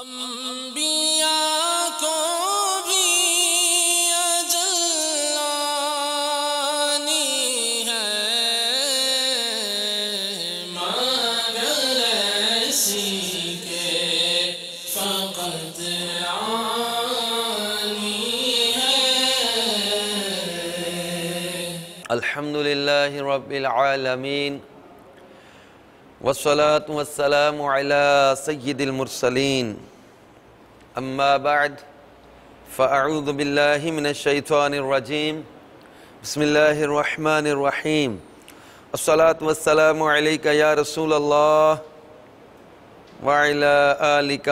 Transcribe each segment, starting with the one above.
انبیاء کو بھی اجلانی ہے مگر ایسی کے فقط عانی ہے الحمد لله رب العالمين वसलातम सैदिलमरसलिन अम्माबाद फ़ाऊदबिल्लिमिनशैफ़ानरजीम बसमीम असलातमसलमक या रसूल वालिक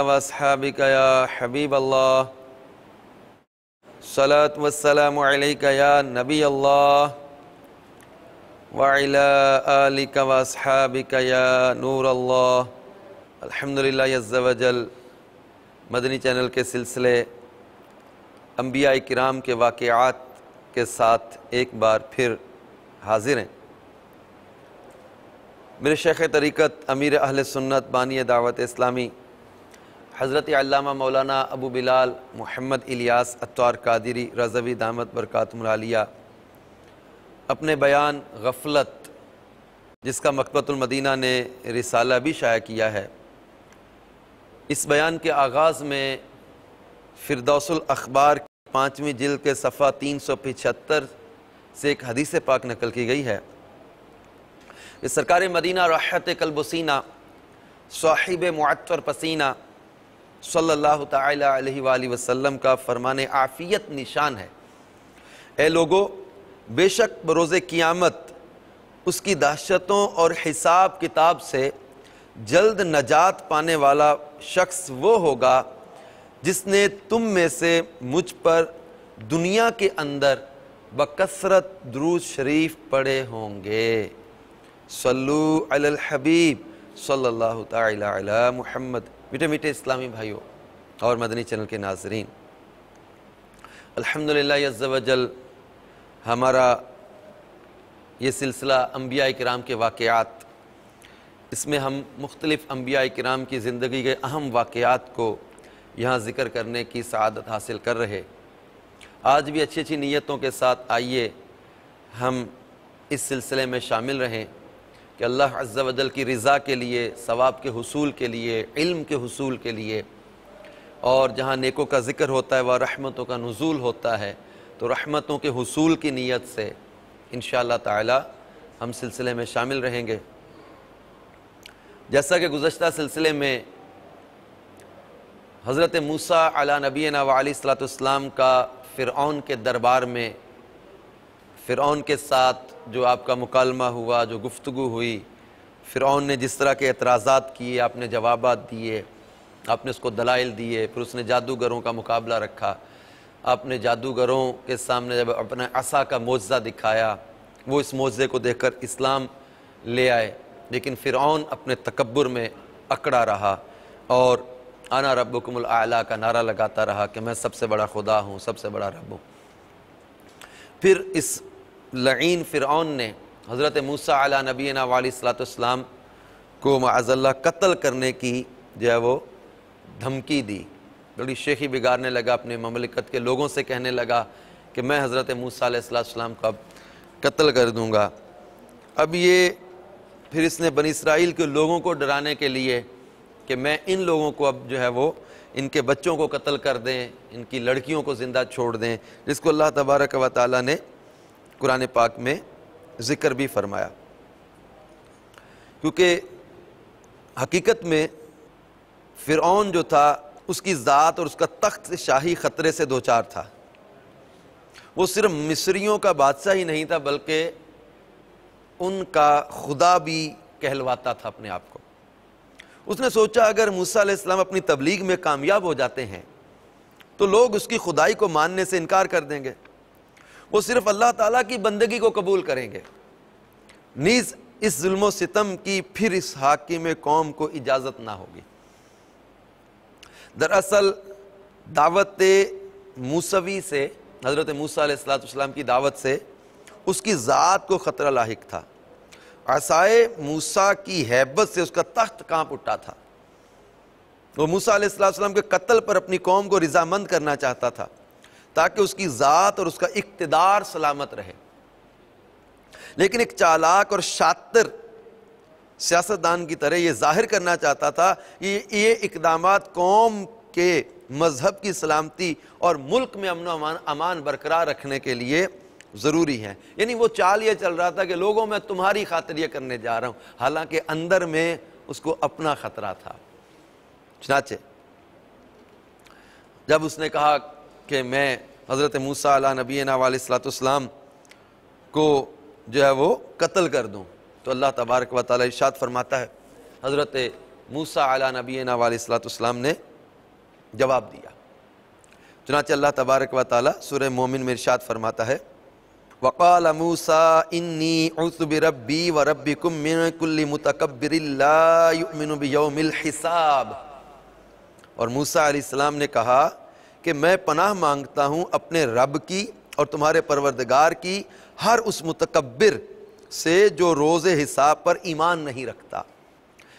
या हबीब अल्लाह सलातमसलमक या नबी अल्लाह वाइला आलिका वसहाबिका या मदनी चैनल के सिलसिले अम्बिया कराम के वाक़ात के साथ एक बार फिर हाजिर हैं मेरे शेख तरीक़त अमीर अहल सुन्नत बानी दावत इस्लामी हज़रत अल्लामा मौलाना अबू बिलाल मोहम्मद इलियास अतवार कादिरी रजवी दामद बरकातमलिया अपने बयान गफलत जिसका मकबतुलमदीना ने रिसाला भी शाया किया है इस बयान के आगाज़ में फिरदौसल अखबार पाँचवीं जिल के सफ़ा तीन सौ पिछहत्तर से एक हदीस पाक नकल की गई है कि सरकार मदीना राहत कलबसना साहिब मुअतर पसीना सल्लल्लाहु अलैहि वसल्लम का फरमान आफ़ियत निशान है ए लोगों बेशक बरोज़ क़ियामत उसकी दहशतों और हिसाब किताब से जल्द नजात पाने वाला शख्स वो होगा जिसने तुम में से मुझ पर दुनिया के अंदर बकसरत दरूज शरीफ पढ़े होंगे सल्लू अल हबीब सल्लल्लाहु अला मुहम्मद मीठे मीठे इस्लामी भाइयों और मदनी चैनल के नाजरीन अल्हम्दुलिल्लाह वजल हमारा ये सिलसिला अम्बिया कराम के वाक़ात इसमें हम मुख्तलिफ़ अम्बिया कराम की ज़िंदगी के अहम वाक़ात को यहाँ ज़िक्र करने की सदत हासिल कर रहे आज भी अच्छी अच्छी नीयतों के साथ आइए हम इस सिलसिले में शामिल रहें कि अल्लाह अज्जल की रज़ा के लिए सवाब के हसूल के लिए इल्म के हसूल के लिए और जहाँ नेकों का ज़िक्र होता है वह रहमतों का नज़ूल होता है तो रहमतों के हसूल की नीयत से इन शाह हम सिलसिले में शामिल रहेंगे जैसा कि गुज्त सिलसिले में हज़रत मूसा अला नबी नवासलाम का फ़िरौन के दरबार में फ़िरौन के साथ जो आपका मुकालमा हुआ जो गुफ्तु हुई फ़िरौन ने जिस तरह के एतराज़ा किए आपने जवाब दिए आपने उसको दलाइल दिए फिर उसने जादूगरों का मुकाबला रखा अपने जादूगरों के सामने जब अपने असा का मुआवजा दिखाया वो इस मौज़े को देखकर इस्लाम ले आए लेकिन फ़िरौन अपने तकबर में अकड़ा रहा और आना रबुकमल आला का नारा लगाता रहा कि मैं सबसे बड़ा खुदा हूँ सबसे बड़ा रब हूँ फिर इस लईन फ़िरौन ने हज़रत मूसा आला नबीना वाली सलातम को माजल्ला कत्ल करने की जो है वो धमकी दी थोड़ी शेखी बिगाड़ने लगा अपने ममलिकत के लोगों से कहने लगा कि मैं हज़रत मूसम का कत्ल कर दूँगा अब ये फिर इसने बन इसराइल के लोगों को डराने के लिए कि मैं इन लोगों को अब जो है वो इनके बच्चों को कत्ल कर दें इनकी लड़कियों को ज़िंदा छोड़ दें जिसको अल्लाह तबारक व ताली ने कुरान पाक में ज़िक्र भी फरमाया क्योंकि हकीकत में फ़िरौन जो था उसकी ज़ात और उसका तख्त शाही ख़तरे से दो चार था वो सिर्फ मिस्रियों का बादशाह ही नहीं था बल्कि उनका खुदा भी कहलवाता था अपने आप को उसने सोचा अगर मूसा इस्लाम अपनी तबलीग में कामयाब हो जाते हैं तो लोग उसकी खुदाई को मानने से इनकार कर देंगे वो सिर्फ अल्लाह ताला की बंदगी को कबूल करेंगे नीज इस जुल्म सितम की फिर इस हाकिम कौम को इजाज़त ना होगी दरअसल दावत मूसवी से हज़रत मूसलाम की दावत से उसकी ज़ात को ख़तरा लाक था असाए मूसा की हैबत से उसका तख्त कांप उठा था वो मूसा मूसम के कत्ल पर अपनी कौम को रजामंद करना चाहता था ताकि उसकी ज़ात और उसका इकतदार सलामत रहे लेकिन एक चालाक और शातिर सियासतदान की तरह ये जाहिर करना चाहता था कि ये इकदाम कौम के मजहब की सलामती और मुल्क में अमन अमान अमान बरकरार रखने के लिए ज़रूरी है यानी वो चाल ये चल रहा था कि लोगों में तुम्हारी खातिर ये करने जा रहा हूँ हालांकि अंदर में उसको अपना ख़तरा था चनाचे जब उसने कहा कि मैं हज़रत मूसा नबीना वालसलाम को जो है वो कत्ल कर दूँ तो अल्लाह तबारक व ताली इशात फरमाता है हज़रत मूसा आला नबी नवालसलाम ने जवाब दिया चुनाच अल्लाह तबारक व ताली सुर मोमिन में इर्शात फरमाता है वक़ाल मूसा इन्नी रबी व रबी कुमिनकुल्ली हिसाब और मूसा ने कहा कि मैं पनाह मांगता हूँ अपने रब की और तुम्हारे परवरदगार की हर उस मुतकबर से जो रोज़ हिसाब पर ईमान नहीं रखता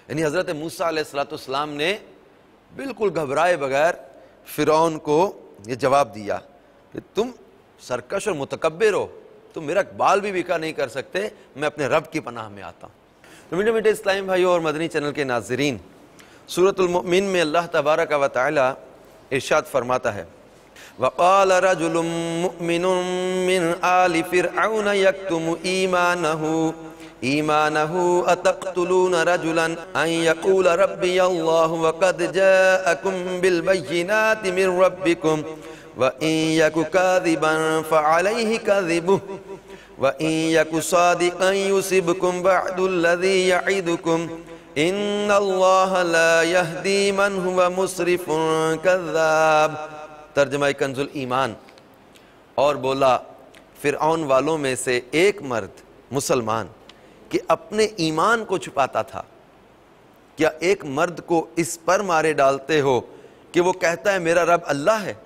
यानी हज़रत मूसा सलाम ने बिल्कुल घबराए बगैर फ़िरौन को यह जवाब दिया कि तुम सरकश और मुतकबर हो तुम मेरा बाल भी बिका नहीं कर सकते मैं अपने रब की पनाह में आता हूँ तो मीठे मीठे इस्लामी भाई और मदनी चैनल के नाजरीन सूरतमिन में अल्लाह तबारक व ताली इर्शाद फरमाता है وقال رجل مؤمن من آل فرعون يكتم إيمانه إيمانه أتقتلون رجلا أن يقول ربي الله وقد جاءكم بالبينات من ربكم وإن يك كاذبا فعليه كذبه وإن يك صادقا يصبكم بعد الذي يعدكم إن الله لا يهدي من هو مسرف كذاب तर्जमा कंजुल ईमान और बोला फिर फ़िरौन वालों में से एक मर्द मुसलमान कि अपने ईमान को छुपाता था क्या एक मर्द को इस पर मारे डालते हो कि वो कहता है मेरा रब अल्लाह है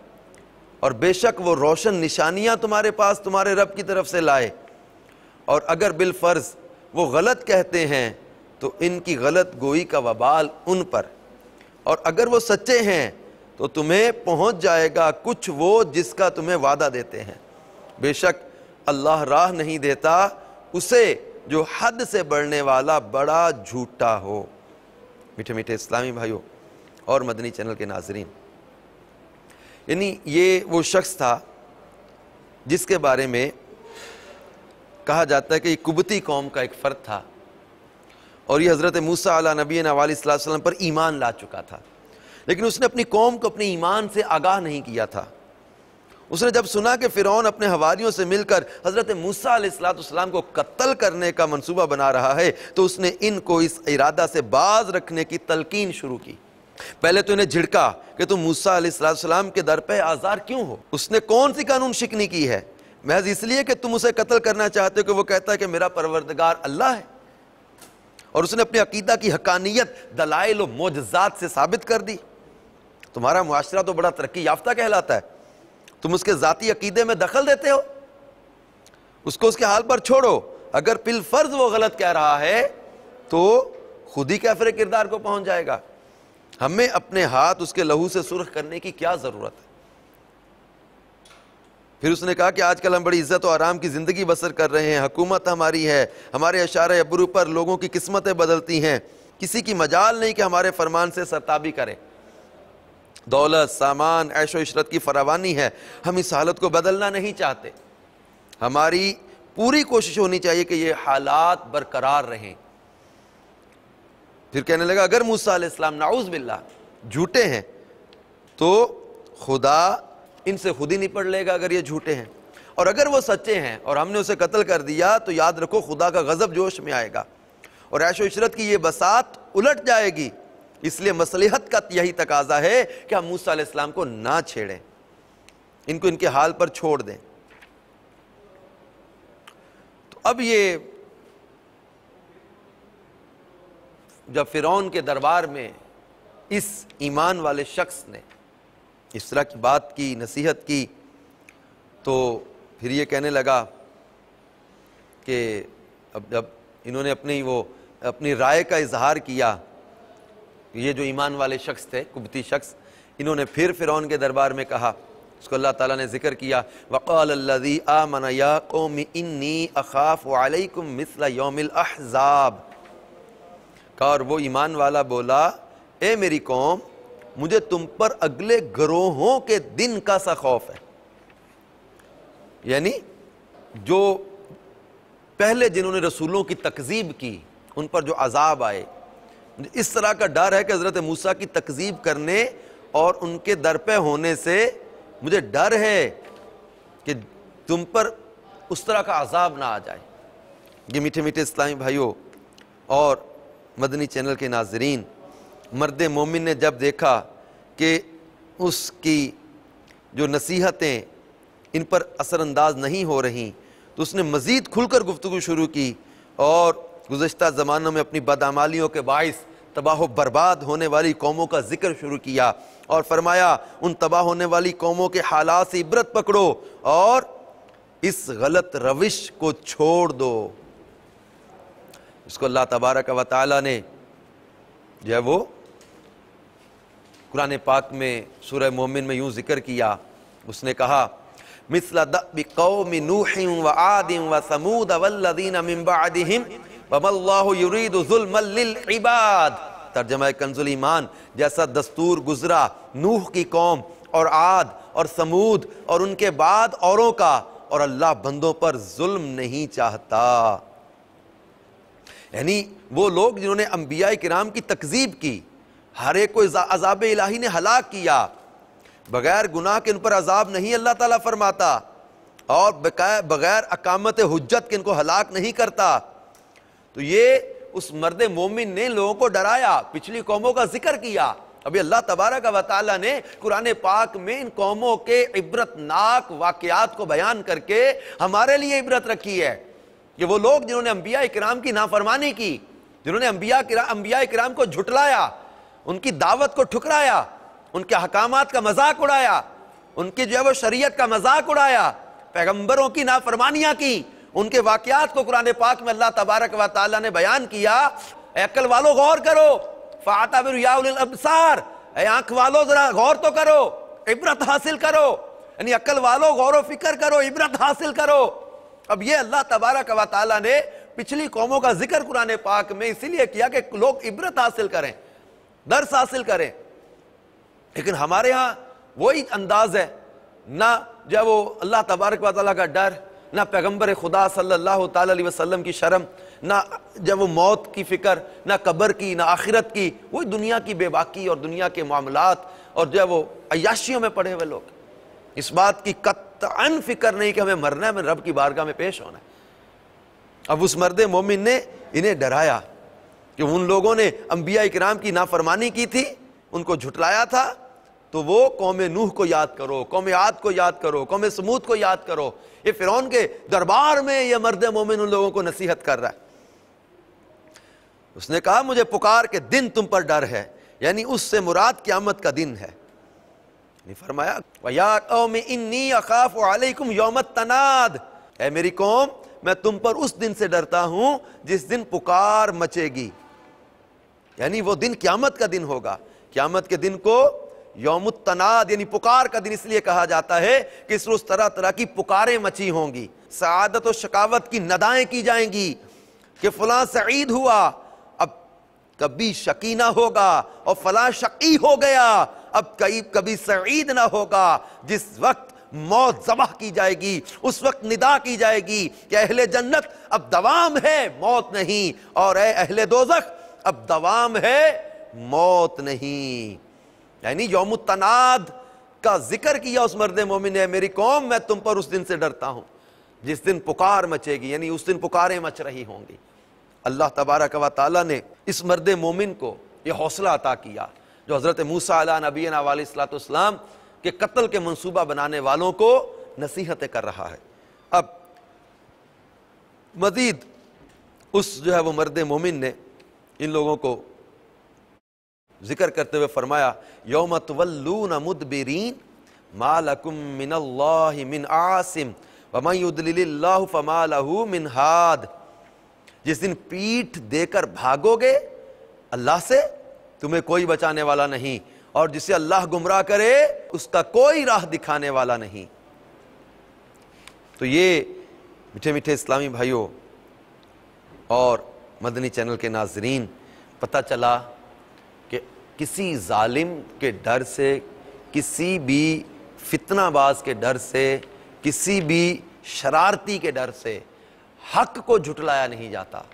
और बेशक वो रोशन निशानियां तुम्हारे पास तुम्हारे रब की तरफ से लाए और अगर बिलफर्ज वो गलत कहते हैं तो इनकी गलत गोई का वबाल उन पर और अगर वो सच्चे हैं तो तुम्हें पहुंच जाएगा कुछ वो जिसका तुम्हें वादा देते हैं बेशक अल्लाह राह नहीं देता उसे जो हद से बढ़ने वाला बड़ा झूठा हो मीठे मीठे इस्लामी भाइयों और मदनी चैनल के नाजरीन यानी ये वो शख्स था जिसके बारे में कहा जाता है कि कुबती कौम का एक फ़र्द था और ये हज़रत मूसा अला नबी नवाली पर ईमान ला चुका था लेकिन उसने अपनी कौम को अपने ईमान से आगाह नहीं किया था उसने जब सुना कि फ़िरौन अपने हवालियों से मिलकर हज़रत मूसा को कत्ल करने का मंसूबा बना रहा है तो उसने इनको इस इरादा से बाज रखने की तलकीन शुरू की पहले तो इन्हें झिड़का कि तुम मूसा के दर पर आज़ार क्यों हो उसने कौन सी कानून शिकनी की है महज इसलिए कि तुम उसे कत्ल करना चाहते हो कि वो कहता है कि मेरा परवरदगार अल्लाह है और उसने अपने अकीदा की हकानियत दलाइल और मोजात से साबित कर दी तुम्हारा मुआरा तो बड़ा तरक्की याफ्ता कहलाता है तुम उसके ज़ाती अकीदे में दखल देते हो उसको उसके हाल पर छोड़ो अगर पिल फर्ज वो गलत कह रहा है तो खुद ही कैफरे किरदार को पहुंच जाएगा हमें अपने हाथ उसके लहू से सुर्ख करने की क्या ज़रूरत है फिर उसने कहा कि आजकल हम बड़ी इज्जत और आराम की ज़िंदगी बसर कर रहे हैं हुकूमत हमारी है हमारे अशारे अबरू पर लोगों की किस्मतें बदलती हैं किसी की मजाल नहीं कि हमारे फरमान से सरताबी करें दौलत सामान ऐशो इशरत की फरावानी है हम इस हालत को बदलना नहीं चाहते हमारी पूरी कोशिश होनी चाहिए कि ये हालात बरकरार रहें फिर कहने लगा अगर मूसा इस्लाम नाउज़ बिल्ला झूठे हैं तो खुदा इनसे खुद ही निपट लेगा अगर ये झूठे हैं और अगर वो सच्चे हैं और हमने उसे कत्ल कर दिया तो याद रखो खुदा का गज़ब जोश में आएगा और ऐशो इशरत की ये बसात उलट जाएगी इसलिए मसलहत का यही तकाजा है कि हम मूसा इस्लाम को ना छेड़ें इनको इनके हाल पर छोड़ दें तो अब ये जब फ़िरौन के दरबार में इस ईमान वाले शख्स ने इस तरह की बात की नसीहत की तो फिर ये कहने लगा कि अब जब इन्होंने अपनी वो अपनी राय का इजहार किया ये जो ईमान वाले शख्स थे कुबती शख्स इन्होंने फिर फिर के दरबार में कहा उसको अल्लाह ताला ने ज़िक्र किया वक़ालदी आ मना या कौम इन्नी अखाफ वालकुम योमिल अहजाब का और वो ईमान वाला बोला ए मेरी कौम मुझे तुम पर अगले ग्रोहों के दिन का सा खौफ है यानी जो पहले जिन्होंने रसूलों की तकजीब की उन पर जो अजाब आए इस तरह का डर है कि हज़रत मूसा की तकजीब करने और उनके दर पे होने से मुझे डर है कि तुम पर उस तरह का आज़ाब ना आ जाए ये मीठे मीठे इस्लामी भाइयों और मदनी चैनल के नाजरीन मर्द मोमिन ने जब देखा कि उसकी जो नसीहतें इन पर असरानंदाज नहीं हो रही तो उसने मज़ीद खुलकर गुफ्तु शुरू की और गुज्त ज़मानों में अपनी बदामालियों के बायस तबाह बर्बाद होने वाली कौमों का जिक्र शुरू किया और फरमाया उन तबाह होने वाली कौमों के हालात से इबरत पकड़ो और इस गलत रविश को छोड़ दो इसको अल्लाह तबारक व ने जो है वो कुरान पाक में सूर्य मोमिन में यूं ज़िक्र किया उसने कहा मिसल दौम नूह व आदिम व समूद अवल्लिन तर्जमा कंजुल ईमान जैसा दस्तूर गुजरा नूह की कौम और आद और समूद और उनके बाद औरों का और अल्लाह बंदों पर जुल्म नहीं चाहता यानी वो लोग जिन्होंने अम्बिया कराम की तकजीब की हर एक को अजाब इलाही ने हलाक किया बगैर गुनाह के उन पर अजाब नहीं अल्लाह ताला फरमाता और बगैर अकामत हजत के इनको हलाक नहीं करता तो ये उस मर्द मोमिन ने लोगों को डराया पिछली कौमों का जिक्र किया अभी अल्लाह तबारा का वाली ने कुरान पाक में इन कौमों के इबरतनाक वाकियात को बयान करके हमारे लिए इबरत रखी है कि वो लोग जिन्होंने अम्बिया इक्राम की नाफरमानी की जिन्होंने अम्बिया अंबिया इक्राम को झुटलाया उनकी दावत को ठुकराया उनके हकाम का मजाक उड़ाया उनकी जो है वो शरीय का मजाक उड़ाया पैगम्बरों की नाफरमानियाँ की उनके वाकियात को कुरान पाक में अल्लाह तबारक व ने बयान किया अक्ल वालों गौर करो फातासार आंख वालों जरा गौर तो करो इबरत हासिल करो यानी अक्ल वालों गौर फिक्र करो इबरत हासिल करो अब ये अल्लाह तबारक व ताली ने पिछली कौमों का जिक्र कुरान पाक में इसीलिए किया कि लोग इबरत हासिल करें दर्स हासिल करें लेकिन हमारे यहाँ वही अंदाज है ना जब वो अल्लाह तबारक वाली का डर ना पैगम्बर खुदा सल्लल्लाहु अलैहि वसल्लम की शर्म ना जब वो मौत की फ़िक्र ना कब्र की ना आखिरत की वही दुनिया की बेबाकी और दुनिया के मामलात और जो है वो अयाशियों में पड़े हुए लोग इस बात की कतअन फिक्र नहीं कि हमें मरना है रब की बारगाह में पेश होना है अब उस मर्द मोमिन ने इन्हें डराया कि उन लोगों ने अम्बिया इकराम की नाफरमानी की थी उनको झुटलाया था तो वो कौम नूह को याद करो कौम याद को याद करो कौम समूद को याद करो ये फ़िरौन के दरबार में ये मर्द मोमिन उन लोगों को नसीहत कर रहा है उसने कहा मुझे पुकार के दिन तुम पर डर है यानी उससे मुराद क्यामत का दिन है फरमाया मेरी कौम मैं तुम पर उस दिन से डरता हूँ जिस दिन पुकार मचेगी यानी वो दिन क्यामत का दिन होगा क्यामत के दिन को यौम तनाद यानी पुकार का दिन इसलिए कहा जाता है कि इस रोज़ तरह तरह की पुकारें मची होंगी सदत और शकावत की नदाएं की जाएंगी कि फला सईद हुआ अब कभी शकीना होगा और फला शकी हो गया अब कई कभी सईद ना होगा जिस वक्त मौत जबह की जाएगी उस वक्त निदा की जाएगी कि अहले जन्नत अब दवाम है मौत नहीं और अहले दोजख अब दवाम है मौत नहीं यानी योम तनाद का जिक्र किया उस मर्द मोमिन ने मेरी कौम मैं तुम पर उस दिन से डरता हूं जिस दिन पुकार मचेगी यानी उस दिन पुकारें मच रही होंगी अल्लाह तबारक वाली ने इस मर्द मोमिन को यह हौसला अता किया जो हज़रत मूसा अला नबी वालसलाम के कत्ल के मनसूबा बनाने वालों को नसीहतें कर रहा है अब मजीद उस जो है वो मर्द मोमिन ने इन लोगों को जिक्र करते हुए फरमाया जिस दिन पीठ देकर भागोगे अल्लाह से तुम्हें कोई बचाने वाला नहीं और जिसे अल्लाह गुमराह करे उसका कोई राह दिखाने वाला नहीं तो ये मीठे मीठे इस्लामी भाइयों और मदनी चैनल के नाजरीन पता चला किसी जालिम के डर से किसी भी फितनाबाज के डर से किसी भी शरारती के डर से हक को झुटलाया नहीं जाता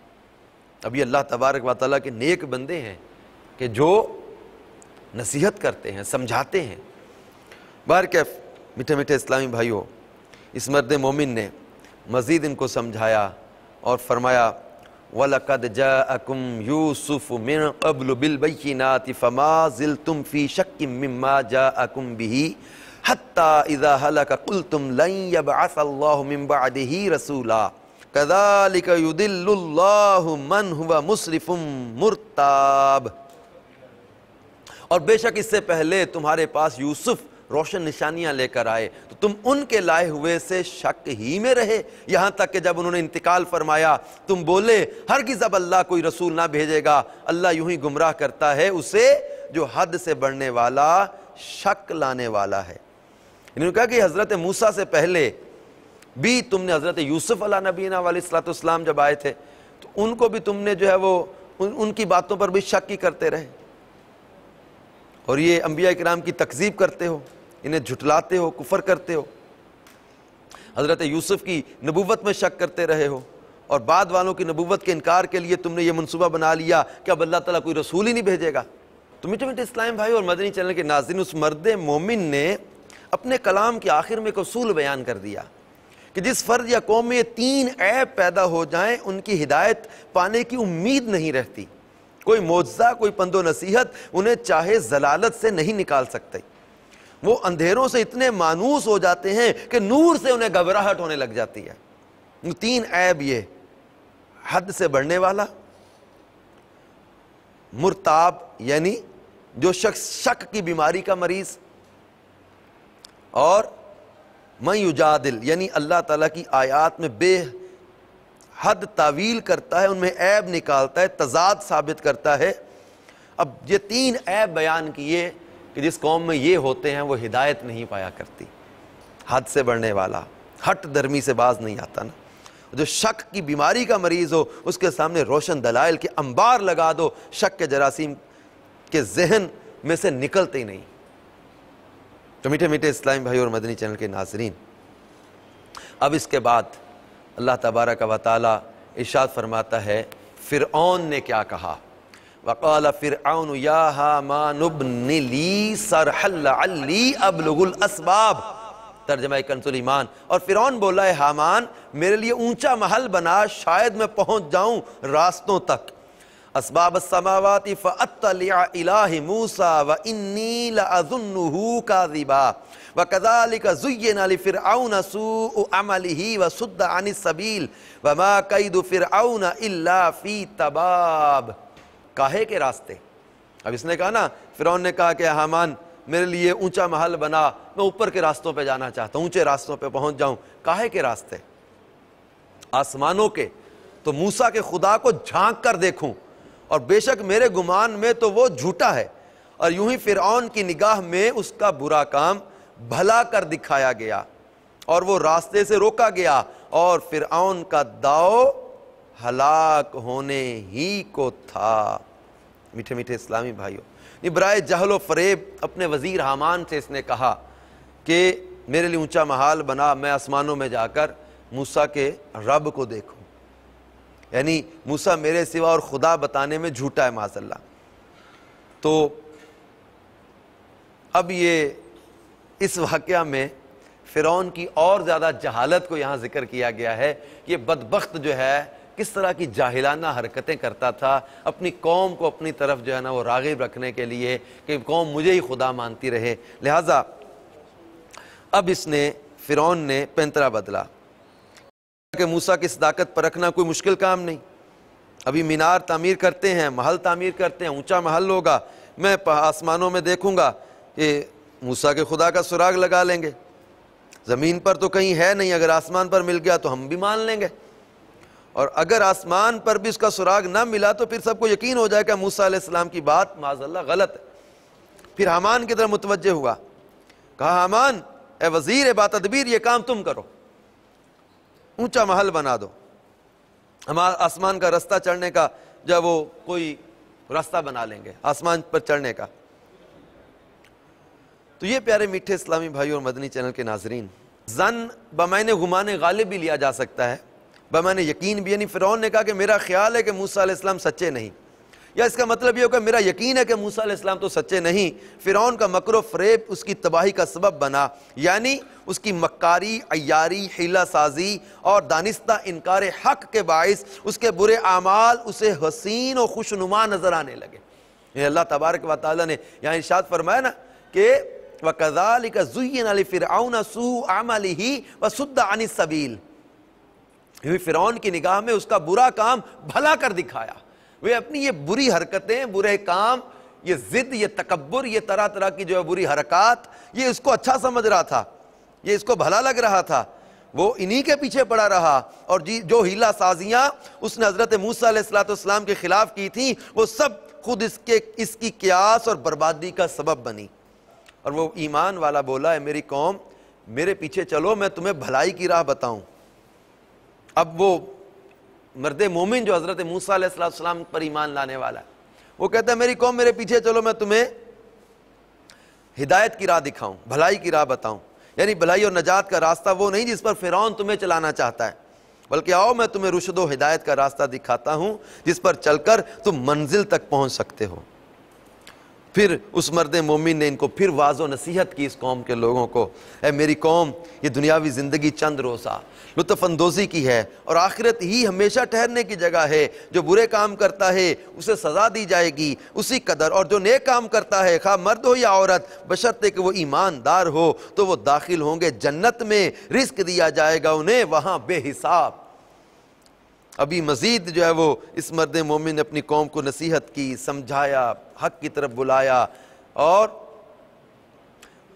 अभी अल्लाह तबारक वाल के नेक बंदे हैं कि जो नसीहत करते हैं समझाते हैं बाहर कैफ़ मीठे मीठे इस्लामी भाइयों इस मर्द मोमिन ने मज़ीद इनको समझाया और फरमाया वलकद जाकुम यूसुफ मिन अबल बिलबैनात फ़मा जिल तुम फ़ी शक् मम्मा जाकुम बिही हत्ता इज़ा हलक कुल तुम लई यब असल्लाबही रसूला कदालिक युदिल्लुल्लाहु मन हुआ मुसरफ़ुम मुरताब और बेशक इससे पहले तुम्हारे पास यूसुफ़ रोशन निशानियां लेकर आए तो तुम उनके लाए हुए से शक ही में रहे यहां तक कि जब उन्होंने इंतकाल फरमाया तुम बोले हर की जब अल्लाह कोई रसूल ना भेजेगा अल्लाह यूं ही गुमराह करता है उसे जो हद से बढ़ने वाला शक लाने वाला है इन्होंने कहा कि हज़रत मूसा से पहले भी तुमने हज़रत यूसुफ़ अला नबीना वाली सलातम जब आए थे तो उनको भी तुमने जो है वो उन, उनकी बातों पर भी शक ही करते रहे और ये अंबिया कराम की तकजीब करते हो इन्हें झुटलाते हो कुफर करते हो हज़रत यूसुफ़ की नबूवत में शक करते रहे हो और बाद वालों की नबूवत के इनकार के लिए तुमने ये मनसूबा बना लिया कि अब अल्लाह तला कोई रसूल ही नहीं भेजेगा तो मिठे मिठे इस्लाम भाई और मदनी चैनल के नाजिन उस मर्द मोमिन ने अपने कलाम के आखिर में एक बयान कर दिया कि जिस फ़र्द या कौम में तीन ऐप पैदा हो जाए उनकी हिदायत पाने की उम्मीद नहीं रहती कोई मुआवजा कोई पंदो नसीहत उन्हें चाहे जलालत से नहीं निकाल सकते वो अंधेरों से इतने मानूस हो जाते हैं कि नूर से उन्हें घबराहट होने लग जाती है तीन ऐब ये हद से बढ़ने वाला मुरताब यानी जो शख्स शक की बीमारी का मरीज और मयुजादिल यानी अल्लाह ताला की आयात में बेहद तावील करता है उनमें ऐब निकालता है तजाद साबित करता है अब ये तीन ऐब बयान किए कि जिस कौम में ये होते हैं वो हिदायत नहीं पाया करती हद से बढ़ने वाला हट दर्मी से बाज नहीं आता ना जो शक की बीमारी का मरीज़ हो उसके सामने रोशन दलाइल के अंबार लगा दो शक के जरासीम के जहन में से निकलते ही नहीं तो मीठे मीठे इस्लामी भाई और मदनी चैनल के नाजरीन अब इसके बाद अल्लाह तबारक का वाली इर्शाद फरमाता है फ़िरौन ने क्या कहा वक़ाल फिर आउन या हामानुबनली सरहल्ली अबलगुलसबाब तर्जमा कंसुल ईमान और फ़िरौन बोला है हामान मेरे लिए ऊंचा महल बना शायद मैं पहुंच जाऊं रास्तों तक असबाब समावाती फ़तः मूसा व इन्नी काजिबा व कदालिक जुयन अली फिर आउन सूअमल ही व सुद्द अन सबील व मा कैद फिर आउन इल्ला फ़ी तबाब काहे के रास्ते अब इसने कहा ना फिर ने कहा कि हमान मेरे लिए ऊंचा महल बना मैं ऊपर के रास्तों पे जाना चाहता हूँ ऊंचे रास्तों पे पहुंच जाऊं काहे के रास्ते आसमानों के तो मूसा के खुदा को झांक कर देखूं और बेशक मेरे गुमान में तो वो झूठा है और यूं ही फिर की निगाह में उसका बुरा काम भला कर दिखाया गया और वो रास्ते से रोका गया और फिर का दाव हलाक होने ही को था मीठे मीठे इस्लामी भाइयों निब्राय जहलो फरेब अपने वज़ीर हमान से इसने कहा कि मेरे लिए ऊंचा महाल बना मैं आसमानों में जाकर मूसा के रब को देखूं यानी मूसा मेरे सिवा और खुदा बताने में झूठा है माजल्ला तो अब ये इस वाक्य में फ़िरौन की और ज़्यादा जहालत को यहाँ ज़िक्र किया गया है कि बदबخت जो है किस तरह की जाहिलाना हरकतें करता था अपनी कौम को अपनी तरफ जो है ना वो रागिब रखने के लिए कि कौम मुझे ही खुदा मानती रहे लिहाजा अब इसने फ़िरौन ने पैंतरा बदला कि मूसा की सदाकत रखना कोई मुश्किल काम नहीं अभी मीनार तामीर करते हैं महल तामीर करते हैं ऊंचा महल होगा मैं आसमानों में देखूंगा कि मूसा के खुदा का सुराग लगा लेंगे ज़मीन पर तो कहीं है नहीं अगर आसमान पर मिल गया तो हम भी मान लेंगे और अगर आसमान पर भी उसका सुराग ना मिला तो फिर सबको यकीन हो जाएगा मूसा आसमाम की बात माजल्ला गलत है फिर हमान की तरफ मुतवज हुआ कहा हमान ए वज़ीर बात अदबीर ये काम तुम करो ऊंचा महल बना दो हमारा आसमान का रास्ता चढ़ने का जब वो कोई रास्ता बना लेंगे आसमान पर चढ़ने का तो ये प्यारे मीठे इस्लामी भाई और मदनी चैनल के नाजरीन जन बमैन घुमाने गालिब भी लिया जा सकता है मैंने यकीन भी यानी फ़िरौन ने कहा कि मेरा ख्याल है कि मूसा इस्लाम सच्चे नहीं या इसका मतलब ये होगा मेरा यकीन है कि मूसा इस्लाम तो सच्चे नहीं फ़िरौन का मकर फरेब उसकी तबाही का सबब बना यानी उसकी मक्कारी अयारी हिला साजी और दानिस्ता इनकार हक के बायस उसके बुरे आमाल उसे हसीन और खुशनुमा नज़र आने लगे अल्लाह तबारक व ताली ने यहाँ इशाद फरमाया ना कि वकजाल का जुयन अली फ़िरआन सू आमली ही व सुद्दा फिरौन की निगाह में उसका बुरा काम भला कर दिखाया वे अपनी ये बुरी हरकतें बुरे काम ये जिद ये तकबर ये तरह तरह की जो है बुरी हरकत ये इसको अच्छा समझ रहा था ये इसको भला लग रहा था वो इन्हीं के पीछे पड़ा रहा और जी जो हीला साजियाँ उसने हज़रत मूसलाम के ख़िलाफ़ की थी वो सब खुद इसके इसकी क्यास और बर्बादी का सबब बनी और वो ईमान वाला बोला है मेरी कौम मेरे पीछे चलो मैं तुम्हें भलाई की राह बताऊँ अब वो मर्द मोमिन जो हज़रत मूसा पर ईमान लाने वाला है वो कहता है मेरी कौम मेरे पीछे चलो मैं तुम्हें हिदायत की राह दिखाऊं भलाई की राह बताऊं यानी भलाई और नजात का रास्ता वो नहीं जिस पर फ़िरौन तुम्हें चलाना चाहता है बल्कि आओ मैं तुम्हें रुशद हिदायत का रास्ता दिखाता हूं जिस पर चलकर तुम मंजिल तक पहुंच सकते हो फिर उस मर्द मोमिन ने इनको फिर वाजो नसीहत की इस कौम के लोगों को ए मेरी कौम ये दुनियावी ज़िंदगी चंद रोसा लुत्फ़ानंदोज़ी की है और आखिरत ही हमेशा ठहरने की जगह है जो बुरे काम करता है उसे सज़ा दी जाएगी उसी कदर और जो नेक काम करता है खा मर्द हो या औरत बशर्ते कि वो ईमानदार हो तो वो दाखिल होंगे जन्नत में रिस्क दिया जाएगा उन्हें वहाँ बेहिसाब अभी मज़ीद जो है वो इस मर्द मोमिन ने अपनी कौम को नसीहत की समझाया हक की तरफ बुलाया और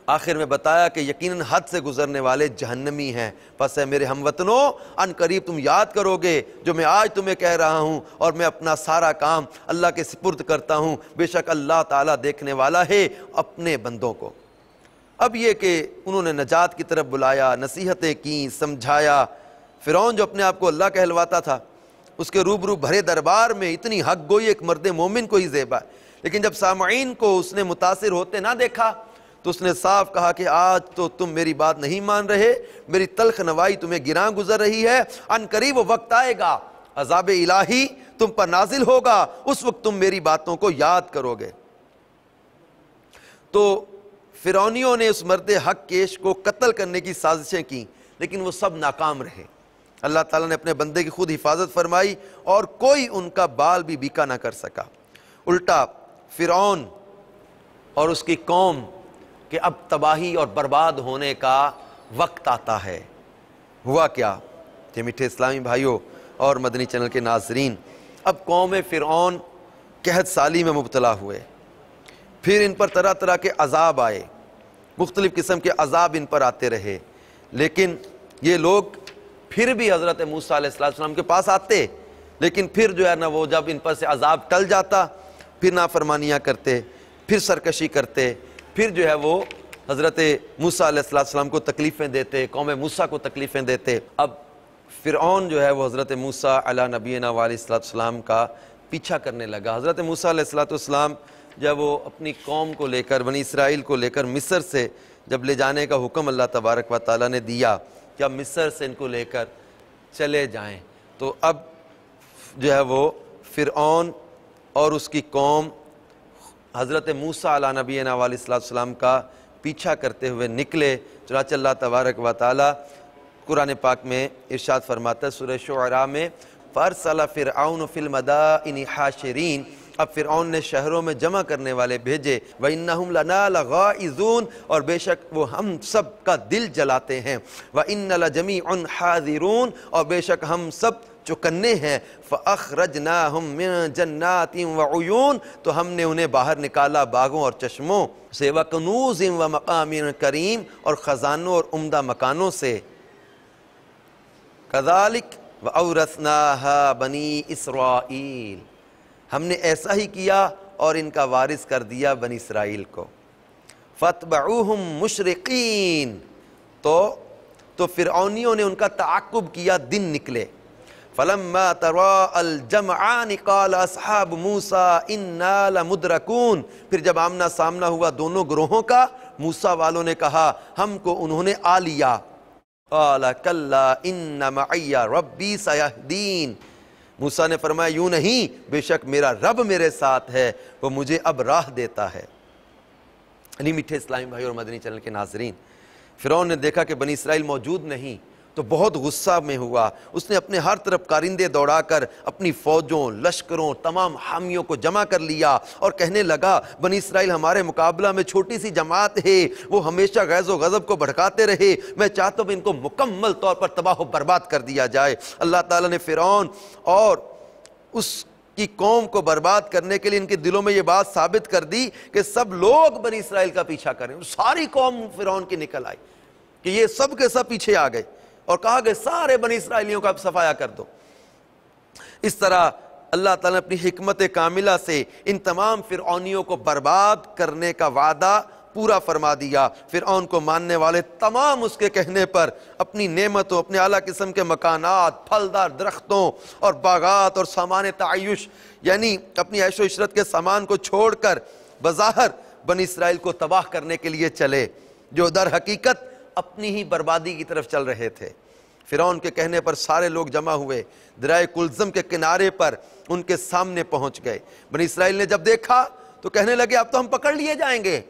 आखिर में बताया कि यकीनन हद से गुजरने वाले जहन्नमी हैं बस है मेरे हम वतनों अन करीब तुम याद करोगे जो मैं आज तुम्हें कह रहा हूँ और मैं अपना सारा काम अल्लाह के सपुर्द करता हूँ बेशक अल्लाह ताला देखने वाला है अपने बंदों को अब ये कि उन्होंने नजात की तरफ बुलाया नसीहतें की समझाया फ़िरौन जो अपने आप को अल्लाह कहलवाता था उसके रूबरू भरे दरबार में इतनी हक गोई एक मर्द मोमिन को ही जेबा है लेकिन जब सामीन को उसने मुतासर होते ना देखा तो उसने साफ कहा कि आज तो तुम मेरी बात नहीं मान रहे मेरी तलख नवाई तुम्हें गिरा गुजर रही है अन करीब वक्त आएगा अजाब इलाही तुम पर नाजिल होगा उस वक्त तुम मेरी बातों को याद करोगे तो फिरौनियों ने उस मर्द हक केश को कत्ल करने की साजिशें की लेकिन वो सब नाकाम रहे अल्लाह ताला ने अपने बंदे की खुद हिफाजत फरमाई और कोई उनका बाल भी बीका ना कर सका उल्टा फ़िरौन और उसकी कौम के अब तबाही और बर्बाद होने का वक्त आता है हुआ क्या ये मीठे इस्लामी भाइयों और मदनी चैनल के नाजरीन अब कौम फ़िरौन कहत साली में मुबतला हुए फिर इन पर तरह तरह के अजाब आए मुख्तलिफ़ किस्म के अजाब इन पर आते रहे लेकिन ये लोग फिर भी हज़रत मूसा के पास आते लेकिन फिर जो है ना वो जब इन पर से अजाब टल जाता फिर नाफरमानियाँ करते फिर सरकशी करते फिर जो है वो हज़रत मूसम को तकलीफ़ें देते कौम मूसा को तकलीफ़ें देते अब फिर जो है वो हज़रत मूसा अला नबीना वालम का पीछा करने लगा हज़रत मूसा सलाम जब वो अपनी कौम को लेकर बनी इसराइल को लेकर मिस्र से जब ले जाने का हुक्म अल्लाह तबारक व ताली ने दिया या मिसर से इनको लेकर चले जाएं तो अब जो है वो फिर और उसकी कौम हज़रत मूसा अला नबी नवाम का पीछा करते हुए निकले चनाचल्ला तबारक व ताली कुरान पाक में इर्शाद फरमाता सुरेश में फ़र्स फ़िर आउन फ़िल्मा फ़िल्मदा इन हाशरीन अब फिर ने शहरों में जमा करने वाले भेजे व इन्नाजून और बेशक वो हम सब का दिल जलाते हैं व इन लजमी उन हाजिरून और बेशक हम सब चुकन्ने हैं फ़रज ना हम जन्नातिम वयून तो हमने उन्हें बाहर निकाला बागों और चश्मों से वकनूज़म व मकाम करीम और ख़जानों और उमदा मकानों से कदालिक व औरसना बनी इसराइल हमने ऐसा ही किया और इनका वारिस कर दिया बन इसराइल को फ़तबूहम मुशरकिन तो तो फ़िरौनियों ने उनका तकब किया दिन निकले फ़लम तरजमान असहाब मूसा इन मुद्रकून फिर जब आमना सामना हुआ दोनों ग्रोहों का मूसा वालों ने कहा हमको उन्होंने आ लिया कल्ला इन्ना मैया रब्बी सयाहदीन मूसा ने फरमाया यूं नहीं बेशक मेरा रब मेरे साथ है वो मुझे अब राह देता है अली मिठे इस्लामी भाई और मदनी चैनल के नाजरीन फ़िरौन ने देखा कि बनी इसराइल मौजूद नहीं तो बहुत गुस्सा में हुआ उसने अपने हर तरफ कारिंदे दौड़ाकर अपनी फ़ौजों लश्करों तमाम हामियों को जमा कर लिया और कहने लगा बन इसराइल हमारे मुकाबला में छोटी सी जमात है वो हमेशा गैज़ गज़ब को भड़काते रहे मैं चाहता हूँ इनको मुकम्मल तौर पर तबाह बर्बाद कर दिया जाए अल्लाह ताला ने फ़िरौन और उस कौम को बर्बाद करने के लिए इनके दिलों में ये बात साबित कर दी कि सब लोग बनी इसराइल का पीछा करें सारी कौम फिरौन की निकल आई कि ये सब के सब पीछे आ गए और कहा कि सारे बनी इसराइलियों का सफाया कर दो इस तरह अल्लाह ताला ने अपनी हमत कामिला से इन तमाम फिरौनियों को बर्बाद करने का वादा पूरा फरमा दिया फिर को मानने वाले तमाम उसके कहने पर अपनी नेमतों अपने आला किस्म के मकानात फलदार दरख्तों और बागात और सामान तयुश यानी अपनी ऐशो इशरत के सामान को छोड़कर कर बज़ाहर बन इसराइल को तबाह करने के लिए चले जो दर हकीकत अपनी ही बर्बादी की तरफ चल रहे थे फ़िरौन के कहने पर सारे लोग जमा हुए दराय कुलजम के किनारे पर उनके सामने पहुंच गए बनी इसराइल ने जब देखा तो कहने लगे अब तो हम पकड़ लिए जाएंगे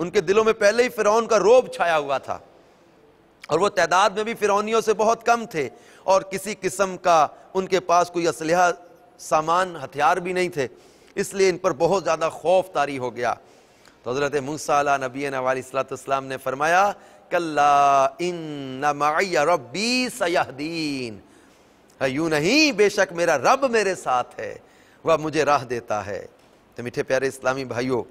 उनके दिलों में पहले ही फ़िरौन का रोब छाया हुआ था और वो तादाद में भी फ़िरौनियों से बहुत कम थे और किसी किस्म का उनके पास कोई असलहा सामान हथियार भी नहीं थे इसलिए इन पर बहुत ज़्यादा खौफ तारी हो गया तो हज़रत मूसा नबी नवाली सलाम ने फरमाया कल्ला रबी सयाहदीन यूं नहीं बेशक मेरा रब मेरे साथ है वह मुझे राह देता है तो मीठे प्यारे इस्लामी भाइयों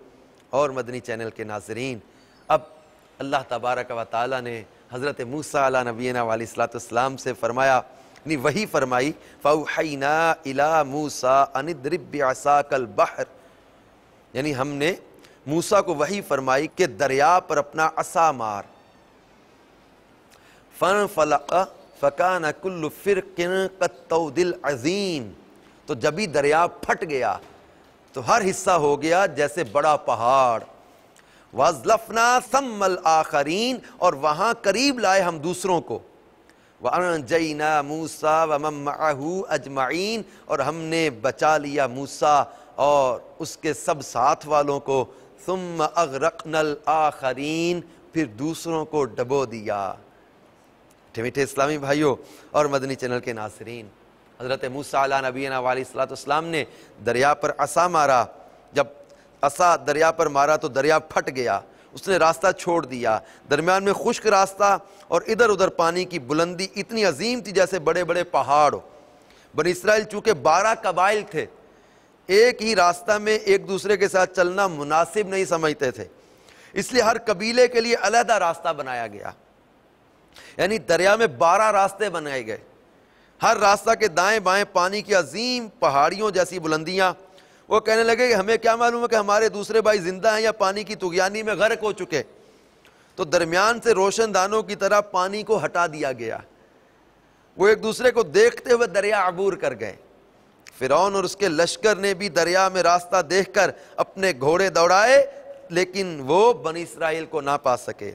और मदनी चैनल के नाजरीन अब अल्लाह तबारक व ताली ने हज़रत मूसा अला नबीना वाली से फ़रमाया नहीं वही फ़रमाई फ़ाउना इला मूसा अनिद्रिब्यासा कल बहर यानी हमने मूसा को वही फ़रमाई कि दरिया पर अपना असा मार फ़न फला फ़कान कुल्ल फ़िरकिन अज़ीम तो जब ही दरिया फट गया तो हर हिस्सा हो गया जैसे बड़ा पहाड़ वजलफना सम्मल आखरीन और वहाँ करीब लाए हम दूसरों को वैना मूसा व वमहू अजमाइन और हमने बचा लिया मूसा और उसके सब साथ वालों को सुम अगरकनल आखरीन फिर दूसरों को डबो दिया मीठे इस्लामी भाइयों और मदनी चैनल के नासरीन हज़रत मूसा नबीना वाली सलातम ने दरिया पर असा मारा जब असा दरिया पर मारा तो दरिया फट गया उसने रास्ता छोड़ दिया दरमियान में खुश्क रास्ता और इधर उधर पानी की बुलंदी इतनी अजीम थी जैसे बड़े बड़े पहाड़ बन इसराइल चूँकि बारह कबाइल थे एक ही रास्ता में एक दूसरे के साथ चलना मुनासिब नहीं समझते थे इसलिए हर कबीले के लिए अलहदा रास्ता बनाया गया यानी दरिया में बारह रास्ते बनाए गए हर रास्ता के दाएं बाएं पानी की अजीम पहाड़ियों जैसी बुलंदियां वो कहने लगे कि हमें क्या मालूम है कि हमारे दूसरे भाई जिंदा हैं या पानी की तुगयानी में गर्क हो चुके तो दरमियान से रोशनदानों की तरह पानी को हटा दिया गया वो एक दूसरे को देखते हुए दरिया अबूर कर गए फिरौन और उसके लश्कर ने भी दरिया में रास्ता देखकर अपने घोड़े दौड़ाए लेकिन वो बनी इसराइल को ना पा सके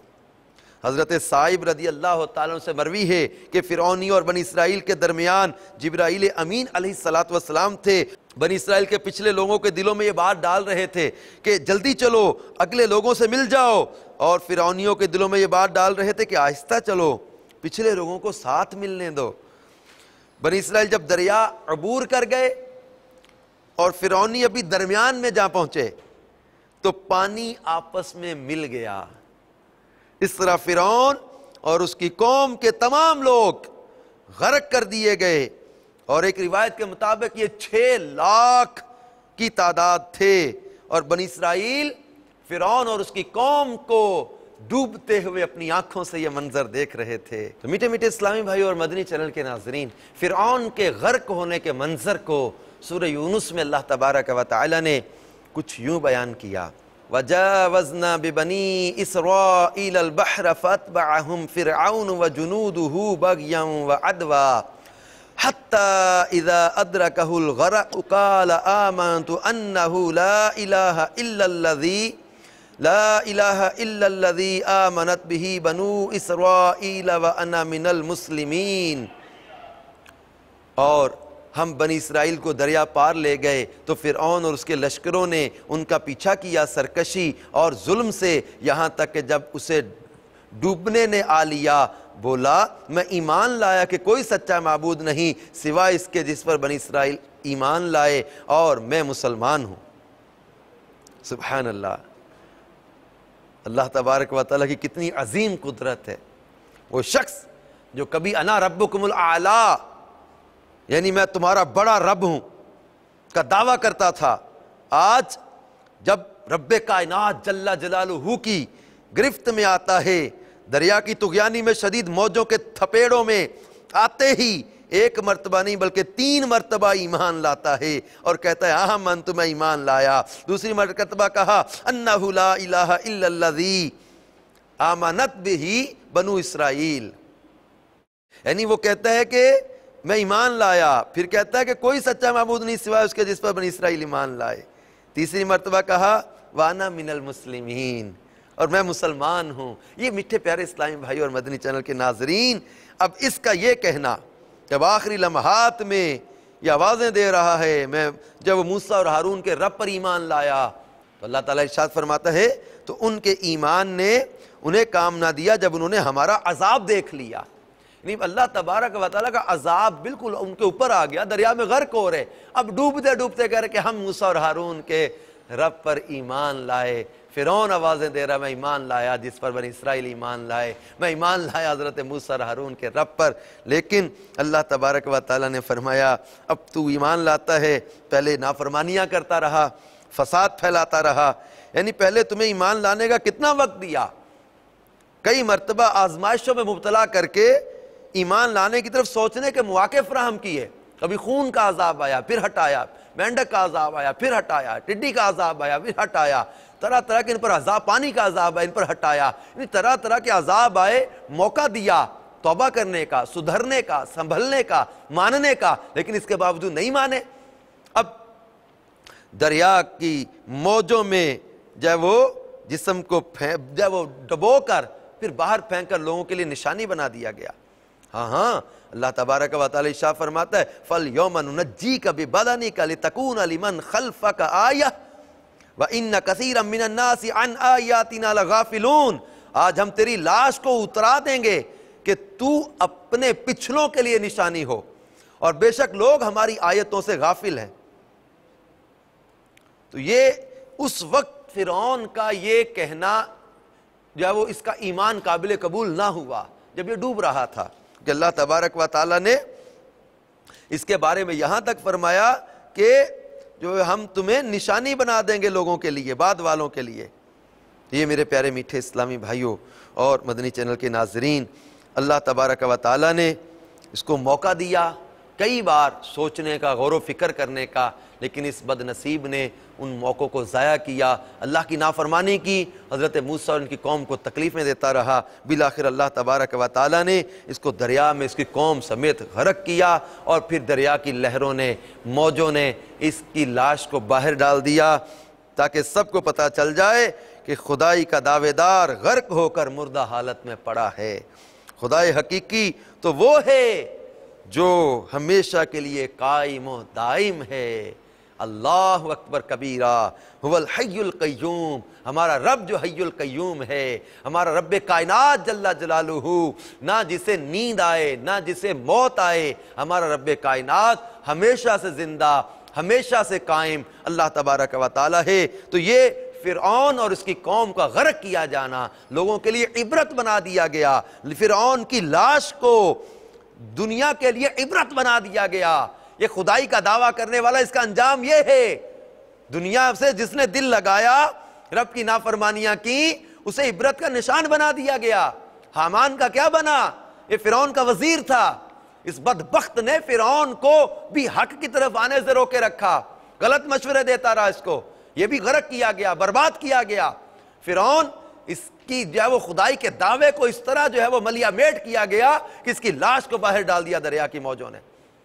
हज़रत साहिब रदी अल्लाह से मरवी है कि फ़िरौनी और बनी इसराइल के दरमियान जब्राइल अमीन सलात वाम थे बनी इसराइल के पिछले लोगों के दिलों में ये बात डाल रहे थे कि जल्दी चलो अगले लोगों से मिल जाओ और फिरौनियों के दिलों में ये बात डाल रहे थे कि आहिस्ता चलो पिछले लोगों को साथ मिलने दो बनी इसराइल जब दरिया अबूर कर गए और फिरौनी अभी दरमियान में जा पहुंचे तो पानी आपस में मिल गया इस तरह फिर और उसकी कौम के तमाम लोग गर्क कर दिए गए और एक रिवायत के मुताबिक ये छः लाख की तादाद थे और बन इसराइल फिर और उसकी कौम को डूबते हुए अपनी आंखों से यह मंजर देख रहे थे तो मीठे मीठे इस्लामी भाई और मदनी चैनल के नाजरीन फिर के गर्क होने के मंजर को सूर्य में अल्लाह तबारक वाली ने कुछ यूं बयान किया वजावजना बिबनी इसरा फ़तबाहम फ़िरआन व जुनूदहू बगयम व अदवा हत्ता इदा अदर कहुल गरकाल आमन तो अन्नहू ला इलाह इल्लल्लज़ी ला इलाह इल्लल्लज़ी आमनत बिही बनु इसराइल व अना मिनल मुस्लिमीन और हम बनी इसराइल को दरिया पार ले गए तो फ़िरौन और उसके लश्करों ने उनका पीछा किया सरकशी और जुल्म से यहाँ तक कि जब उसे डूबने ने आ लिया बोला मैं ईमान लाया कि कोई सच्चा मबूद नहीं सिवाय इसके जिस पर बनी इसराइल ईमान लाए और मैं मुसलमान हूँ सुबहान अल्लाह अल्लाह तबारक वाली की कितनी अजीम कुदरत है वो शख्स जो कभी अना रब आला यानी मैं तुम्हारा बड़ा रब हूं का दावा करता था आज जब रब कायनात जल्ला जलालहू की गिरफ्त में आता है दरिया की तुगयानी में शदीद मौजों के थपेड़ों में आते ही एक मरतबा नहीं बल्कि तीन मरतबा ईमान लाता है और कहता है आह मन तुम्हें तो ईमान लाया दूसरी मरतबा कहा अन्नाजी आमानत भी बनु इसराइल यानी वो कहता है कि मैं ईमान लाया फिर कहता है कि कोई सच्चा महबूद नहीं सिवाय उसके जिस पर बनी इसराइल ईमान लाए तीसरी मरतबा कहा वाना मिनल मुसलिमीन और मैं मुसलमान हूँ ये मिठे प्यारे इस्लामी भाई और मदनी चैनल के नाजरीन अब इसका ये कहना जब आखिरी लम्हात में ये आवाज़ें दे रहा है मैं जब मूसा और हारून के रब पर ईमान लाया तो अल्लाह ताला इरशाद फरमाता है तो उनके ईमान ने उन्हें काम ना दिया जब उन्होंने हमारा अजाब देख लिया यानी अल्लाह तबारक वाली का अजाब बिल्कुल उनके ऊपर आ गया दरिया में गर्क हो रहे अब डूबते डूबते करके हम मूसा और हारून के रब पर ईमान लाए फिर आवाज़ें दे रहा मैं ईमान लाया जिस पर बन इसराइल ईमान लाए मैं ईमान लाया हज़रत मूसा हारून के रब पर लेकिन अल्लाह तबारक व ताली ने फरमाया अब तू ईमान लाता है पहले नाफरमानियाँ करता रहा फसाद फैलाता रहा यानी पहले तुम्हें ईमान लाने का कितना वक्त दिया कई मरतबा आजमाइशों में मुबतला करके ईमान लाने की तरफ सोचने के मौके फ्राहम किए कभी खून का अजाब आया फिर हटाया मेंढक का अजाब आया फिर हटाया टिड्डी का अजाब आया फिर हटाया तरह तरह के इन पर अजाब पानी का अजाब आया इन पर हटाया तरह तरह के अजाब आए मौका दिया तोबा करने का सुधरने का संभलने का मानने का लेकिन इसके बावजूद नहीं माने अब दरिया की मौजों में जब वो जिसम को जब वो डबो कर फिर बाहर फेंक कर लोगों के लिए निशानी बना दिया गया हाँ हाँ अल्लाह तबारक वाली शाह फरमाता है फल योमन जी कभी बदनी कल तकून मन खलफा का आया व इन कसीर मिनन्नासी आज हम तेरी लाश को उतरा देंगे कि तू अपने पिछलों के लिए निशानी हो और बेशक लोग हमारी आयतों से गाफिल हैं तो ये उस वक्त फिरौन का ये कहना या वो इसका ईमान काबिल कबूल ना हुआ जब ये डूब रहा था कि अल्लाह तबारक व ताली ने इसके बारे में यहां तक फरमाया कि जो हम तुम्हें निशानी बना देंगे लोगों के लिए बाद वालों के लिए ये मेरे प्यारे मीठे इस्लामी भाइयों और मदनी चैनल के नाजरीन अल्लाह तबारक व ताली ने इसको मौका दिया कई बार सोचने का गौर व फिक्र करने का लेकिन इस बदनसीब ने उन मौक़ों को ज़ाया किया अल्लाह की नाफरमानी की हज़रत मूसा और उनकी कौम को तकलीफ़ें देता रहा आखिर अल्लाह तबारक व ताली ने इसको दरिया में इसकी कौम समेत गरक किया और फिर दरिया की लहरों ने मौजों ने इसकी लाश को बाहर डाल दिया ताकि सबको पता चल जाए कि खुदाई का दावेदार गर्क होकर मुर्दा हालत में पड़ा है खुदाई हकीकी तो वो है जो हमेशा के लिए कायम दाइम है अल्लाह अकबर कबीरा क्यूम हमारा रब जो क्यूम है हमारा रब कायनात जल्ला जलालू ना जिसे नींद आए ना जिसे मौत आए हमारा रब कायनात हमेशा से ज़िंदा हमेशा से कायम अल्लाह तबारक व है तो ये फिर और उसकी कौम का गर्क किया जाना लोगों के लिए इबरत बना दिया गया फिर की लाश को दुनिया के लिए इबरत बना दिया गया ये खुदाई का दावा करने वाला इसका अंजाम ये है दुनिया से जिसने दिल लगाया रब की नाफरमानियां की उसे इबरत का निशान बना दिया गया हामान का क्या बना ये फिरौन का वजीर था इस बदबخت ने फिरौन को भी हक की तरफ आने से रोके रखा गलत मशवरे देता रहा इसको ये भी गर्क किया गया बर्बाद किया गया फिरौन इसकी जो है वो खुदाई के दावे को इस तरह जो है वो मलिया मेट किया गया कि इसकी लाश को बाहर डाल दिया दरिया की मौजों ने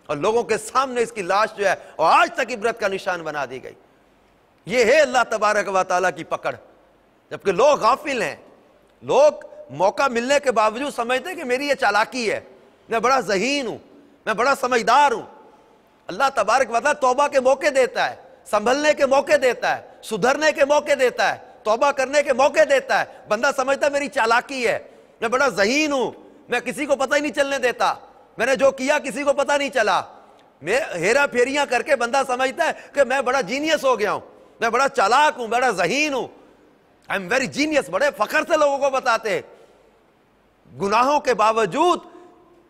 और लोगों के सामने इसकी लाश जो है और आज तक इबरत का निशान बना दी गई ये है अल्लाह तबारक व की पकड़ जबकि लोग गाफिल हैं लोग मौका मिलने के बावजूद समझते हैं कि मेरी ये चालाकी है मैं बड़ा जहीन हूं मैं बड़ा समझदार हूं अल्लाह तबारक वाला तोबा के मौके देता है संभलने के मौके देता है सुधरने के मौके देता है तोबा करने के मौके देता है बंदा समझता है मेरी चालाकी है मैं बड़ा जहीन हूं मैं किसी को पता ही नहीं चलने देता मैंने जो किया किसी को पता नहीं चला मैं हेरा फेरियां करके बंदा समझता है कि मैं बड़ा जीनियस हो गया हूं मैं बड़ा चालाक हूं बड़ा जहीन हूं आई एम वेरी जीनियस बड़े फखर से लोगों को बताते हैं गुनाहों के बावजूद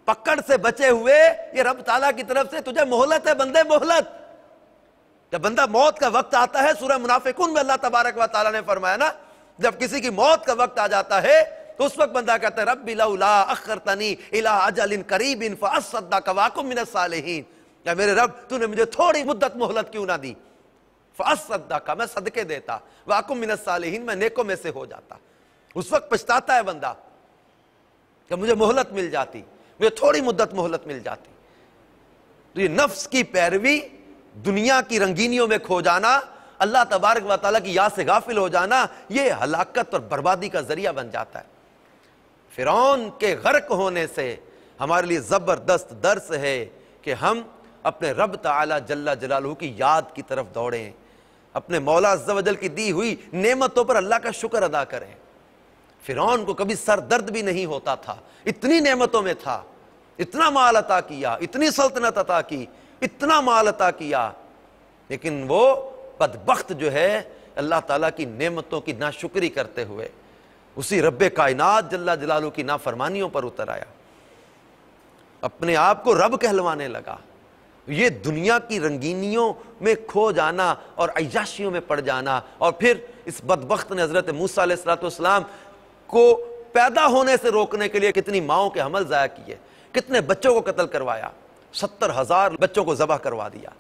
पकड़ से बचे हुए ये रब ताला की तरफ से तुझे मोहलत है बंदे मोहलत जब बंदा मौत का वक्त आता है सूर्य मुनाफिकुन में अल्लाह तबारक वाली ने फरमाया ना जब किसी की मौत का वक्त आ जाता है तो उस वक्त बंदा कहता है रब बिला अखर तनी इला अजल इन करीब इन फसदा कवाकुम या मेरे रब तूने मुझे थोड़ी मुद्दत मोहलत क्यों ना दी फसदा का मैं सदके देता वाकुम मिनत सालहीन मैं नेको में से हो जाता उस वक्त पछताता है बंदा कि मुझे मोहलत मिल जाती मुझे थोड़ी मुद्दत मोहलत मिल जाती तो ये नफ्स की पैरवी दुनिया की रंगीनियों में खो जाना अल्लाह तबारक वाली की याद से गाफिल हो जाना ये हलाकत और बर्बादी का जरिया बन जाता है फ़िरौन के गर्क होने से हमारे लिए ज़बरदस्त दर्स है कि हम अपने रब तला जल्ला जलालू की याद की तरफ दौड़ें अपने मौला अज्जावजल की दी हुई नेमतों पर अल्लाह का शुक्र अदा करें फ़िरौन को कभी सर दर्द भी नहीं होता था इतनी नेमतों में था इतना माल अता किया इतनी सल्तनत अता की इतना माल अता किया लेकिन वो बदबख्त जो है अल्लाह ताला की नेमतों की नाशुक्री करते हुए उसी रब कायनात जल्ला जलालू की नाफरमानियों पर उतर आया अपने आप को रब कहलवाने लगा ये दुनिया की रंगीनियों में खो जाना और अयाशियों में पड़ जाना और फिर इस बदबخت ने हज़रत मूसा सलाम को पैदा होने से रोकने के लिए कितनी माओं के हमल ज़ाया किए कितने बच्चों को कत्ल करवाया सत्तर हज़ार बच्चों को ज़बह करवा दिया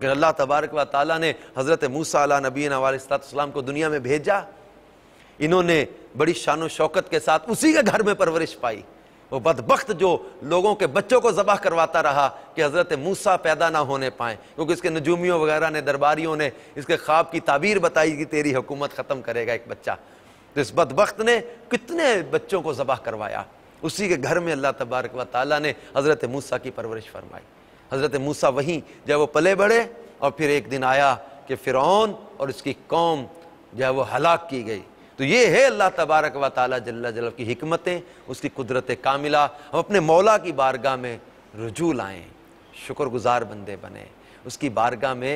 फिर अल्लाह तबारक व ताली ने हज़रत मूसा नबीन को दुनिया में भेजा इन्होंने बड़ी शान शौकत के साथ उसी के घर में परवरिश पाई वो बदबخت जो लोगों के बच्चों को जबह करवाता रहा कि हज़रत मूसा पैदा ना होने पाएँ क्योंकि इसके नजूमियों वगैरह ने दरबारियों ने इसके ख्वाब की ताबीर बताई कि तेरी हुकूमत ख़त्म करेगा एक बच्चा तो इस बदबخت ने कितने बच्चों को जबह करवाया उसी के घर में अल्लाह तबारक व ताली ने हज़रत मूसा की परवरिश फरमाई हज़रत मूसा वहीं जब वो पले बढ़े और फिर एक दिन आया कि फ़िरौन और इसकी कौम जो है वो हलाक की गई तो ये है अल्लाह तबारक व ताली जल्ला जल की हमतें उसकी कुदरत कामिला हम अपने मौला की बारगाह में रजू लाएँ गुज़ार बंदे बने उसकी बारगाह में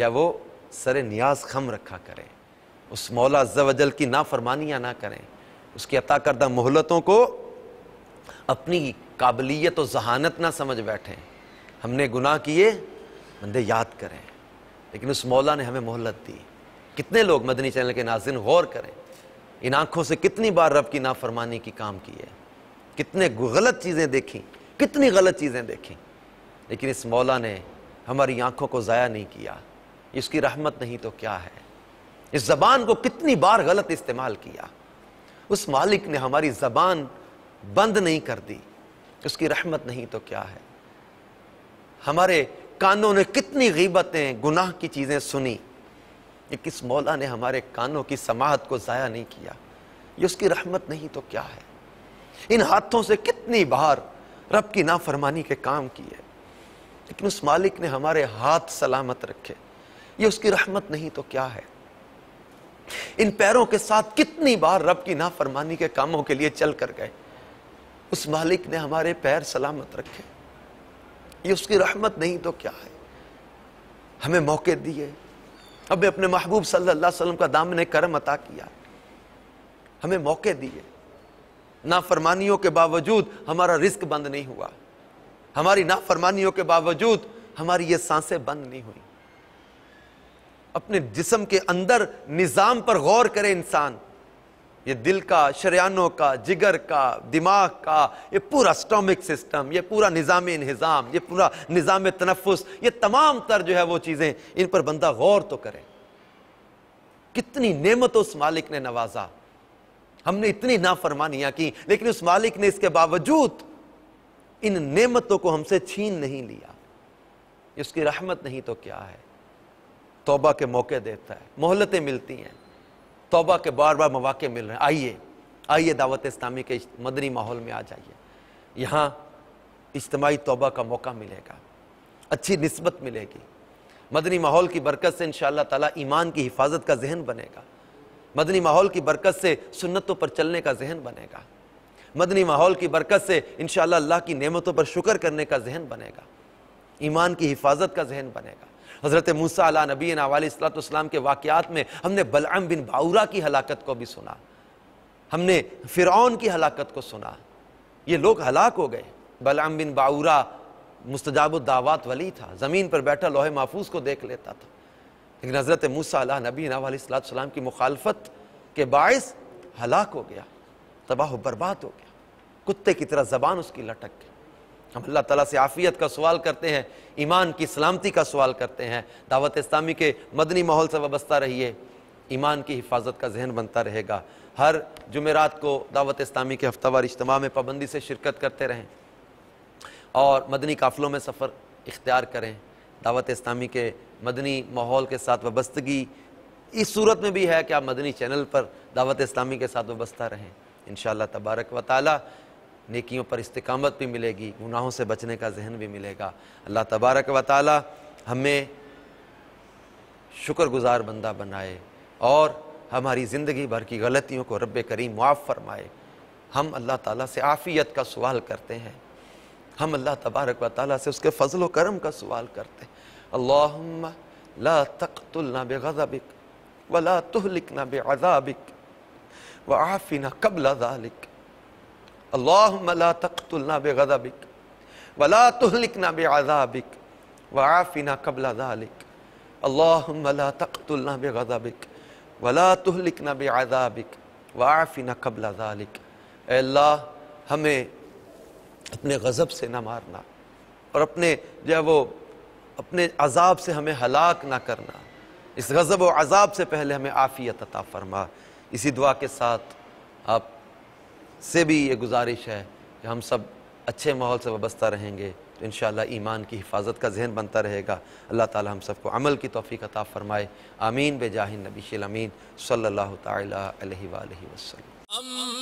या वो सर नियाज खम रखा करें उस मौला अज्जल की नाफरमानियाँ ना करें उसकी अता करदा मोहलतों को अपनी काबिलियत और जहानत ना समझ बैठें हमने गुनाह किए बंदे याद करें लेकिन उस मौला ने हमें मोहलत दी कितने लोग मदनी चैनल के नाजिन गौर करें इन आंखों से कितनी बार रब की नाफरमानी की काम की है कितने गलत चीज़ें देखी कितनी गलत चीज़ें देखी लेकिन इस मौला ने हमारी आंखों को ज़ाया नहीं किया इसकी रहमत नहीं तो क्या है इस ज़बान को कितनी बार गलत इस्तेमाल किया उस मालिक ने हमारी ज़बान बंद नहीं कर दी उसकी रहमत नहीं तो क्या है हमारे कानों ने कितनी गीबतें गुनाह की चीज़ें सुनी कि किस मौला ने हमारे कानों की समाहत को ज़ाया नहीं किया ये उसकी रहमत नहीं तो क्या है इन हाथों से कितनी बार रब की नाफरमानी के काम किए लेकिन उस मालिक ने हमारे हाथ सलामत रखे ये उसकी रहमत नहीं तो क्या है इन पैरों के साथ कितनी बार रब की नाफरमानी के कामों के लिए चल कर गए उस मालिक ने हमारे पैर सलामत रखे ये उसकी रहमत नहीं तो क्या है हमें मौके दिए हमें अपने महबूब सल्लल्लाहु अलैहि वसल्लम का ने करम अता किया हमें मौके दिए नाफरमानियों के बावजूद हमारा रिस्क बंद नहीं हुआ हमारी नाफरमानियों के बावजूद हमारी ये सांसें बंद नहीं हुई अपने जिसम के अंदर निज़ाम पर गौर करे इंसान ये दिल का शरियानों का जिगर का दिमाग का ये पूरा स्टोमिक सिस्टम ये पूरा निज़ाम निज़ाम ये पूरा निज़ाम तनफ़ ये तमाम तर जो है वो चीज़ें इन पर बंदा गौर तो करें कितनी नेमत उस मालिक ने नवाजा हमने इतनी नाफरमानियाँ की लेकिन उस मालिक ने इसके बावजूद इन नेमतों को हमसे छीन नहीं लिया इसकी रहमत नहीं तो क्या है तोबा के मौके देता है मोहलतें मिलती हैं तोबा के बार बार मौाक़े मिल रहे हैं आइए आइए दावत इस्लामी के मदनी माहौल में आ जाइए यहाँ इज्तमाही तोबा का मौका मिलेगा अच्छी नस्बत मिलेगी मदनी माहौल की बरकत से इन ताला ईमान की हिफाजत का जहन बनेगा मदनी माहौल की बरकत से सुन्नतों पर चलने का जहन बनेगा मदनी माहौल की बरकत से इन अल्लाह की नेमतों पर शुक्र करने का जहन बनेगा ईमान की हिफाजत का जहन बनेगा हज़रत मूसा अला नबी नवालतम के वाक़ात में हमने बलअम बिन बाउरा की हलाकत को भी सुना हमने फ़िरौन की हलाकत को सुना ये लोग हलाक हो गए बलअम बिन बाउरा मुस्तजाब वली था ज़मीन पर बैठा लोहे महफूज को देख लेता था लेकिन हज़रत मूसा अला नबी नवालतम की मुखालफत के बायस हलाक हो गया तबाह बर्बाद हो गया कुत्ते की तरह ज़बान उसकी लटक गई हम अल्लाह ताला से आफ़ियत का सवाल करते हैं ईमान की सलामती का सवाल करते हैं दावत इस्लामी के मदनी माहौल से वाबस्ता रहिए ईमान की हिफाजत का जहन बनता रहेगा हर जुमेरात को दावत इस्लामी के हफ्तावार इज्तम में पाबंदी से शिरकत करते रहें और मदनी काफ़िलों में सफ़र इख्तियार करें दावत इस्लामी के मदनी माहौल के साथ वाबस्तगी इस सूरत में भी है कि आप मदनी चैनल पर दावत इस्लामी के साथ वाबस्ता रहें इन तबारक व ताली नेकियों पर इस्तकामत भी मिलेगी गुनाहों से बचने का जहन भी मिलेगा अल्लाह तबारक व ताली हमें शुक्रगुजार बंदा बनाए और हमारी ज़िंदगी भर की गलतियों को रब करीम मुआफ़ फरमाए हम अल्लाह ताला से आफ़ियत का सवाल करते हैं हम अल्लाह तबारक व ताली से उसके फ़जल करम का सवाल करते हैं अल्लाह ला तख्तुलना बेगज़ाबिक वला तुहलिकना बेअाबिक व आफ़िना कबला ज़ालिक अल्लाह तख्तुल्ना बेगदाबिक वला तहलिकना बेआबिक वफ़िना कबला दालिक अल्लाह तख्तुल्ना बेगदाबिक वला तहलिकना बेआबिक वफ़िना कबला दालिक अल्लाह हमें अपने गज़ब से ना मारना और अपने जो है वो अपने अजाब से हमें हलाक ना करना इस गज़ब व अजाब से पहले हमें आफ़ियत अता फरमा इसी दुआ के साथ आप से भी ये गुजारिश है कि हम सब अच्छे माहौल से वाबस्ता रहेंगे तो इन ईमान की हिफाजत का जहन बनता रहेगा अल्लाह ताला हम सबको अमल की तोफ़ी अता फ़रमाए आमीन बे जाहिन नबी शमीन सल्ला तसल्म